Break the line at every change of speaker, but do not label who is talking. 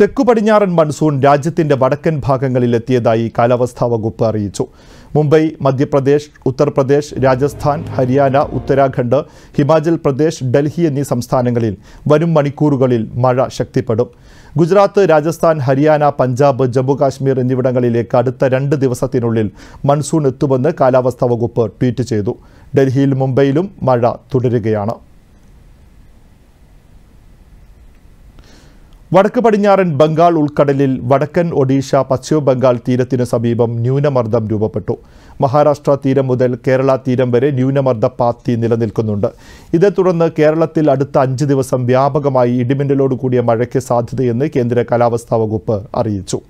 തെക്കു പടിഞ്ഞാറൻ മൺസൂൺ രാജ്യത്തിന്റെ വടക്കൻ ഭാഗങ്ങളിലെത്തിയതായി കാലാവസ്ഥാ വകുപ്പ് അറിയിച്ചു മുംബൈ മധ്യപ്രദേശ് ഉത്തർപ്രദേശ് രാജസ്ഥാൻ ഹരിയാന ഉത്തരാഖണ്ഡ് ഹിമാചൽ പ്രദേശ് ഡൽഹി എന്നീ സംസ്ഥാനങ്ങളിൽ വരും മണിക്കൂറുകളിൽ മഴ ശക്തിപ്പെടും ഗുജറാത്ത് രാജസ്ഥാൻ ഹരിയാന പഞ്ചാബ് ജമ്മുകാശ്മീർ എന്നിവിടങ്ങളിലേക്ക് അടുത്ത രണ്ട് ദിവസത്തിനുള്ളിൽ മൺസൂൺ എത്തുമെന്ന് കാലാവസ്ഥാ വകുപ്പ് ട്വീറ്റ് ചെയ്തു ഡൽഹിയിൽ മുംബൈയിലും മഴ തുടരുകയാണ് വടക്ക് പടിഞ്ഞാറൻ ബംഗാൾ ഉൾക്കടലിൽ വടക്കൻ ഒഡീഷ പശ്ചിമ ബംഗാൾ തീരത്തിന് സമീപം ന്യൂനമർദ്ദം രൂപപ്പെട്ടു മഹാരാഷ്ട്ര തീരം മുതൽ കേരള തീരം വരെ ന്യൂനമർദ്ദ പാത്തി നിലനിൽക്കുന്നുണ്ട് ഇതേ തുടർന്ന് കേരളത്തിൽ അടുത്ത അഞ്ച് ദിവസം വ്യാപകമായി ഇടിമിന്നലോട് കൂടിയ മഴയ്ക്ക് സാധ്യതയെന്ന് കേന്ദ്ര കാലാവസ്ഥാ വകുപ്പ് അറിയിച്ചു